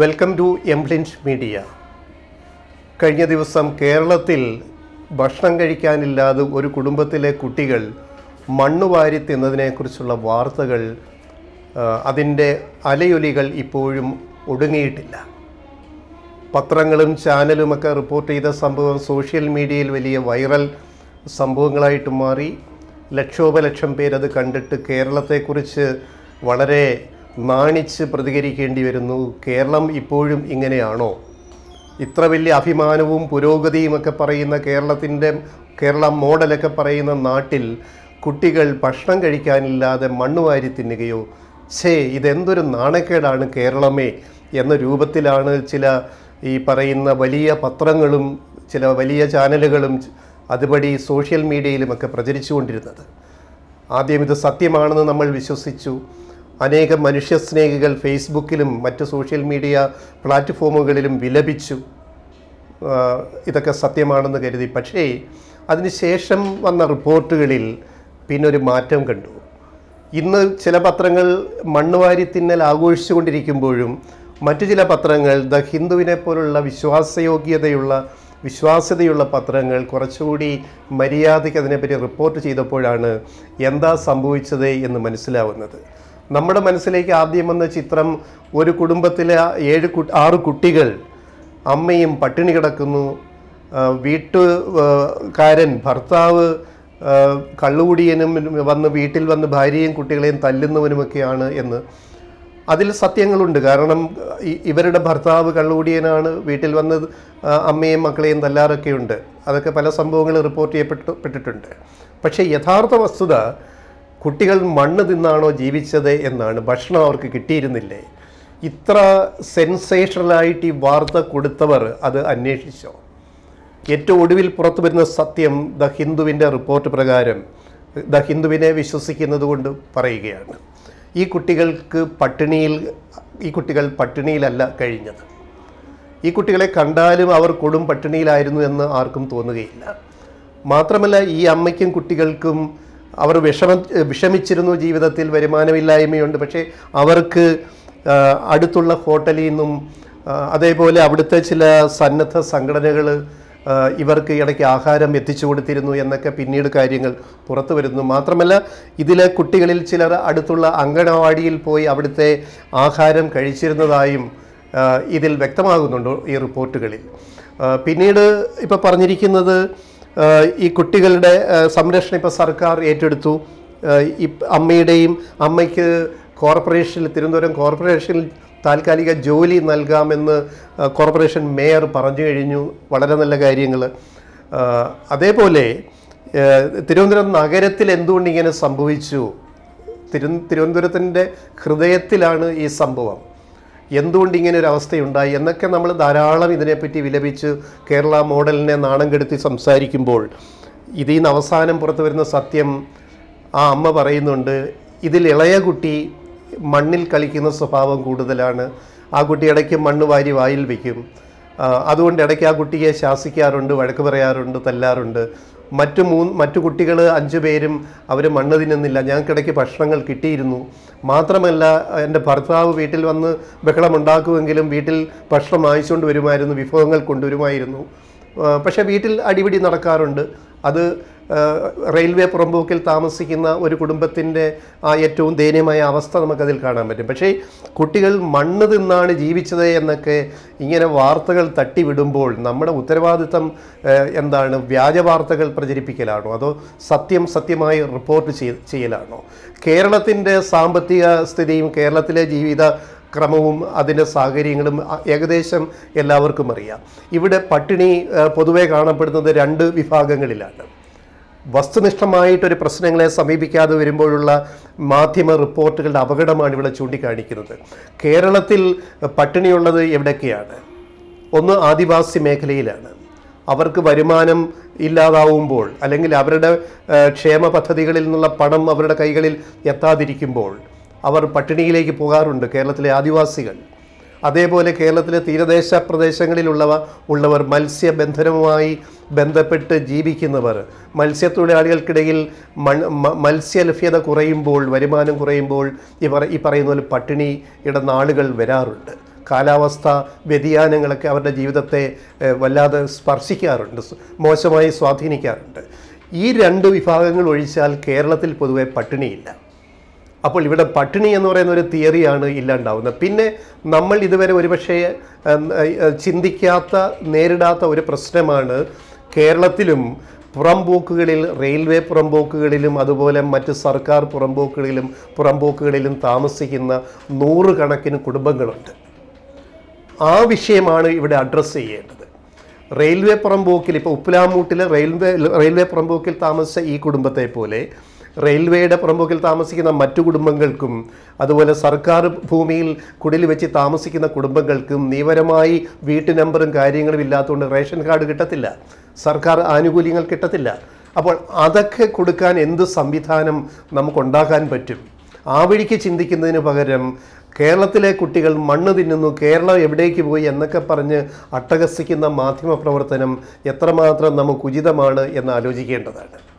welcome to എംപ്ലിൻസ് media കഴിഞ്ഞ ദിവസം കേരളത്തിൽ ഭക്ഷണം കഴിക്കാനില്ലാതെ ഒരു കുടുംബത്തിലെ കുട്ടികൾ മണ്ണ് വാരി തിന്നതിനെക്കുറിച്ചുള്ള വാർത്തകൾ അതിൻ്റെ അലയൊലികൾ ഇപ്പോഴും ഒടുങ്ങിയിട്ടില്ല പത്രങ്ങളും ചാനലുമൊക്കെ റിപ്പോർട്ട് ചെയ്ത സംഭവം സോഷ്യൽ മീഡിയയിൽ വലിയ വൈറൽ സംഭവങ്ങളായിട്ട് മാറി ലക്ഷോപലക്ഷം പേരത് കണ്ടിട്ട് കേരളത്തെക്കുറിച്ച് വളരെ മാണിച്ച് പ്രതികരിക്കേണ്ടി വരുന്നു കേരളം ഇപ്പോഴും ഇങ്ങനെയാണോ ഇത്ര വലിയ അഭിമാനവും പുരോഗതിയും ഒക്കെ പറയുന്ന കേരളത്തിൻ്റെ കേരള മോഡലൊക്കെ പറയുന്ന നാട്ടിൽ കുട്ടികൾ ഭക്ഷണം കഴിക്കാനില്ലാതെ മണ്ണ് വാരി തിന്നുകയോ ഛേ ഇതെന്തൊരു നാണക്കേടാണ് കേരളമേ എന്ന രൂപത്തിലാണ് ചില ഈ പറയുന്ന വലിയ പത്രങ്ങളും ചില വലിയ ചാനലുകളും അതുപടി സോഷ്യൽ മീഡിയയിലുമൊക്കെ പ്രചരിച്ചുകൊണ്ടിരുന്നത് ആദ്യം ഇത് സത്യമാണെന്ന് നമ്മൾ വിശ്വസിച്ചു അനേകം മനുഷ്യസ്നേഹികൾ ഫേസ്ബുക്കിലും മറ്റ് സോഷ്യൽ മീഡിയ പ്ലാറ്റ്ഫോമുകളിലും വിലപിച്ചു ഇതൊക്കെ സത്യമാണെന്ന് കരുതി പക്ഷേ അതിനുശേഷം വന്ന റിപ്പോർട്ടുകളിൽ പിന്നൊരു മാറ്റം കണ്ടു ഇന്ന് ചില പത്രങ്ങൾ മണ്ണുവാരി തിന്നൽ ആഘോഷിച്ചുകൊണ്ടിരിക്കുമ്പോഴും മറ്റു ചില പത്രങ്ങൾ ദ ഹിന്ദുവിനെ പോലുള്ള വിശ്വാസയോഗ്യതയുള്ള വിശ്വാസ്യതയുള്ള പത്രങ്ങൾ കുറച്ചുകൂടി മര്യാദയ്ക്ക് അതിനെപ്പറ്റി റിപ്പോർട്ട് ചെയ്തപ്പോഴാണ് എന്താ സംഭവിച്ചത് എന്ന് മനസ്സിലാവുന്നത് നമ്മുടെ മനസ്സിലേക്ക് ആദ്യം വന്ന ചിത്രം ഒരു കുടുംബത്തിലെ ഏഴ് ആറ് കുട്ടികൾ അമ്മയും പട്ടിണി കിടക്കുന്നു വീട്ടുകാരൻ ഭർത്താവ് കള്ളുകുടിയനും വന്ന് വീട്ടിൽ വന്ന് ഭാര്യയും കുട്ടികളെയും തല്ലുന്നവനുമൊക്കെയാണ് എന്ന് അതിൽ സത്യങ്ങളുണ്ട് കാരണം ഇവരുടെ ഭർത്താവ് കള്ളുകൂടിയനാണ് വീട്ടിൽ വന്ന് അമ്മയും മക്കളെയും തല്ലാറൊക്കെയുണ്ട് അതൊക്കെ പല സംഭവങ്ങൾ റിപ്പോർട്ട് ചെയ്യപ്പെട്ടു പക്ഷേ യഥാർത്ഥ വസ്തുത കുട്ടികൾ മണ്ണ് തിന്നാണോ ജീവിച്ചത് എന്നാണ് ഭക്ഷണം അവർക്ക് കിട്ടിയിരുന്നില്ലേ ഇത്ര സെൻസേഷണലായിട്ട് ഈ വാർത്ത കൊടുത്തവർ അത് അന്വേഷിച്ചോ ഏറ്റവും ഒടുവിൽ പുറത്തു വരുന്ന സത്യം ദ ഹിന്ദുവിൻ്റെ റിപ്പോർട്ട് പ്രകാരം ദ ഹിന്ദുവിനെ വിശ്വസിക്കുന്നത് കൊണ്ട് പറയുകയാണ് ഈ കുട്ടികൾക്ക് പട്ടിണിയിൽ ഈ കുട്ടികൾ പട്ടിണിയിലല്ല കഴിഞ്ഞത് ഈ കുട്ടികളെ കണ്ടാലും അവർ കൊടും പട്ടിണിയിലായിരുന്നു എന്ന് ആർക്കും തോന്നുകയില്ല മാത്രമല്ല ഈ അമ്മയ്ക്കും കുട്ടികൾക്കും അവർ വിഷമ വിഷമിച്ചിരുന്നു ജീവിതത്തിൽ വരുമാനമില്ലായ്മയുണ്ട് പക്ഷേ അവർക്ക് അടുത്തുള്ള ഹോട്ടലിൽ നിന്നും അതേപോലെ അവിടുത്തെ ചില സന്നദ്ധ സംഘടനകൾ ഇവർക്ക് ഇടയ്ക്ക് ആഹാരം എത്തിച്ചു കൊടുത്തിരുന്നു എന്നൊക്കെ പിന്നീട് കാര്യങ്ങൾ പുറത്തു വരുന്നു മാത്രമല്ല ഇതിലെ കുട്ടികളിൽ ചിലർ അടുത്തുള്ള അങ്കണവാടിയിൽ പോയി അവിടുത്തെ ആഹാരം കഴിച്ചിരുന്നതായും ഇതിൽ വ്യക്തമാകുന്നുണ്ട് ഈ റിപ്പോർട്ടുകളിൽ പിന്നീട് ഇപ്പോൾ പറഞ്ഞിരിക്കുന്നത് ഈ കുട്ടികളുടെ സംരക്ഷണം ഇപ്പോൾ സർക്കാർ ഏറ്റെടുത്തു ഈ അമ്മയുടെയും അമ്മയ്ക്ക് കോർപ്പറേഷനിൽ തിരുവനന്തപുരം കോർപ്പറേഷനിൽ താൽക്കാലിക ജോലി നൽകാമെന്ന് കോർപ്പറേഷൻ മേയർ പറഞ്ഞു കഴിഞ്ഞു വളരെ നല്ല കാര്യങ്ങൾ അതേപോലെ തിരുവനന്തപുരം നഗരത്തിൽ എന്തുകൊണ്ട് ഇങ്ങനെ സംഭവിച്ചു തിരു തിരുവനന്തപുരത്തിൻ്റെ ഹൃദയത്തിലാണ് ഈ സംഭവം എന്തുകൊണ്ട് ഇങ്ങനെ ഒരു അവസ്ഥയുണ്ടായി എന്നൊക്കെ നമ്മൾ ധാരാളം ഇതിനെപ്പറ്റി വിലപിച്ച് കേരള മോഡലിനെ നാണം കെടുത്തി സംസാരിക്കുമ്പോൾ ഇതിൽ നിന്ന് അവസാനം പുറത്തു വരുന്ന സത്യം ആ അമ്മ പറയുന്നുണ്ട് ഇതിൽ ഇളയ കുട്ടി മണ്ണിൽ കളിക്കുന്ന സ്വഭാവം കൂടുതലാണ് ആ കുട്ടി ഇടയ്ക്ക് മണ്ണ് വാരി വായിൽ വയ്ക്കും അതുകൊണ്ട് ഇടയ്ക്ക് ആ കുട്ടിയെ ശാസിക്കാറുണ്ട് വഴക്ക് പറയാറുണ്ട് തല്ലാറുണ്ട് മറ്റു മൂന്ന് മറ്റു കുട്ടികൾ അഞ്ചു പേരും അവർ മണ്ണ് തിന്നുന്നില്ല ഞങ്ങൾക്കിടയ്ക്ക് ഭക്ഷണങ്ങൾ കിട്ടിയിരുന്നു മാത്രമല്ല എൻ്റെ ഭർത്താവ് വീട്ടിൽ വന്ന് ഉണ്ടാക്കുമെങ്കിലും വീട്ടിൽ ഭക്ഷണം വാങ്ങിച്ചുകൊണ്ട് വരുമായിരുന്നു വിഭവങ്ങൾ കൊണ്ടുവരുമായിരുന്നു പക്ഷേ വീട്ടിൽ അടിപിടി നടക്കാറുണ്ട് അത് റെയിൽവേ പുറമ്പോക്കിൽ താമസിക്കുന്ന ഒരു കുടുംബത്തിൻ്റെ ആ ഏറ്റവും ദയനീയമായ അവസ്ഥ നമുക്കതിൽ കാണാൻ പറ്റും പക്ഷേ കുട്ടികൾ മണ്ണ് തിന്നാണ് ജീവിച്ചത് എന്നൊക്കെ ഇങ്ങനെ വാർത്തകൾ തട്ടിവിടുമ്പോൾ നമ്മുടെ ഉത്തരവാദിത്തം എന്താണ് വ്യാജ വാർത്തകൾ പ്രചരിപ്പിക്കലാണോ അതോ സത്യം സത്യമായി റിപ്പോർട്ട് ചെയ്യലാണോ കേരളത്തിൻ്റെ സാമ്പത്തിക സ്ഥിതിയും കേരളത്തിലെ ജീവിത ക്രമവും അതിൻ്റെ സാഹചര്യങ്ങളും ഏകദേശം എല്ലാവർക്കും അറിയാം ഇവിടെ പട്ടിണി പൊതുവേ കാണപ്പെടുന്നത് രണ്ട് വിഭാഗങ്ങളിലാണ് വസ്തുനിഷ്ഠമായിട്ടൊരു പ്രശ്നങ്ങളെ സമീപിക്കാതെ വരുമ്പോഴുള്ള മാധ്യമ റിപ്പോർട്ടുകളുടെ അപകടമാണ് ഇവിടെ ചൂണ്ടിക്കാണിക്കുന്നത് കേരളത്തിൽ പട്ടിണിയുള്ളത് എവിടെയൊക്കെയാണ് ഒന്ന് ആദിവാസി മേഖലയിലാണ് അവർക്ക് വരുമാനം ഇല്ലാതാവുമ്പോൾ അല്ലെങ്കിൽ അവരുടെ ക്ഷേമ പദ്ധതികളിൽ നിന്നുള്ള പണം അവരുടെ കൈകളിൽ എത്താതിരിക്കുമ്പോൾ അവർ പട്ടിണിയിലേക്ക് പോകാറുണ്ട് കേരളത്തിലെ ആദിവാസികൾ അതേപോലെ കേരളത്തിലെ തീരദേശ പ്രദേശങ്ങളിലുള്ളവ ഉള്ളവർ മത്സ്യബന്ധനവുമായി ബന്ധപ്പെട്ട് ജീവിക്കുന്നവർ മത്സ്യത്തൊഴിലാളികൾക്കിടയിൽ മത്സ്യലഭ്യത കുറയുമ്പോൾ വരുമാനം കുറയുമ്പോൾ ഇവർ ഈ പറയുന്ന പോലെ പട്ടിണി ഇടുന്ന ആളുകൾ വരാറുണ്ട് കാലാവസ്ഥ വ്യതിയാനങ്ങളൊക്കെ അവരുടെ ജീവിതത്തെ വല്ലാതെ സ്പർശിക്കാറുണ്ട് മോശമായി സ്വാധീനിക്കാറുണ്ട് ഈ രണ്ട് വിഭാഗങ്ങൾ ഒഴിച്ചാൽ കേരളത്തിൽ പൊതുവെ പട്ടിണിയില്ല അപ്പോൾ ഇവിടെ പട്ടിണി എന്ന് പറയുന്ന ഒരു തിയറിയാണ് ഇല്ലാണ്ടാവുന്നത് പിന്നെ നമ്മൾ ഇതുവരെ ഒരുപക്ഷെ ചിന്തിക്കാത്ത നേരിടാത്ത ഒരു പ്രശ്നമാണ് കേരളത്തിലും പുറംപോക്കുകളിൽ റെയിൽവേ പുറംപോക്കുകളിലും അതുപോലെ മറ്റ് സർക്കാർ പുറംപോക്കുകളിലും പുറംപോക്കുകളിലും താമസിക്കുന്ന നൂറുകണക്കിന് കുടുംബങ്ങളുണ്ട് ആ വിഷയമാണ് ഇവിടെ അഡ്രസ്സ് ചെയ്യേണ്ടത് റെയിൽവേ പുറംപോക്കിൽ ഇപ്പോൾ ഉപ്പിലാമൂട്ടിലെ റെയിൽവേ റെയിൽവേ പുറംപോക്കിൽ താമസിച്ച ഈ കുടുംബത്തെ പോലെ റെയിൽവേയുടെ പുറമുകിൽ താമസിക്കുന്ന മറ്റു കുടുംബങ്ങൾക്കും അതുപോലെ സർക്കാർ ഭൂമിയിൽ കുടിൽ വെച്ച് താമസിക്കുന്ന കുടുംബങ്ങൾക്കും നിയമരമായി വീട്ടു നമ്പറും കാര്യങ്ങളും ഇല്ലാത്തതുകൊണ്ട് റേഷൻ കാർഡ് കിട്ടത്തില്ല സർക്കാർ ആനുകൂല്യങ്ങൾ കിട്ടത്തില്ല അപ്പോൾ അതൊക്കെ കൊടുക്കാൻ എന്ത് സംവിധാനം നമുക്കുണ്ടാക്കാൻ പറ്റും ആ വഴിക്ക് ചിന്തിക്കുന്നതിന് പകരം കേരളത്തിലെ കുട്ടികൾ മണ്ണ് തിന്നുന്നു കേരളം എവിടേക്ക് പോയി എന്നൊക്കെ പറഞ്ഞ് അട്ടഹസിക്കുന്ന മാധ്യമ പ്രവർത്തനം എത്രമാത്രം നമുക്ക് ഉചിതമാണ് എന്ന് ആലോചിക്കേണ്ടതാണ്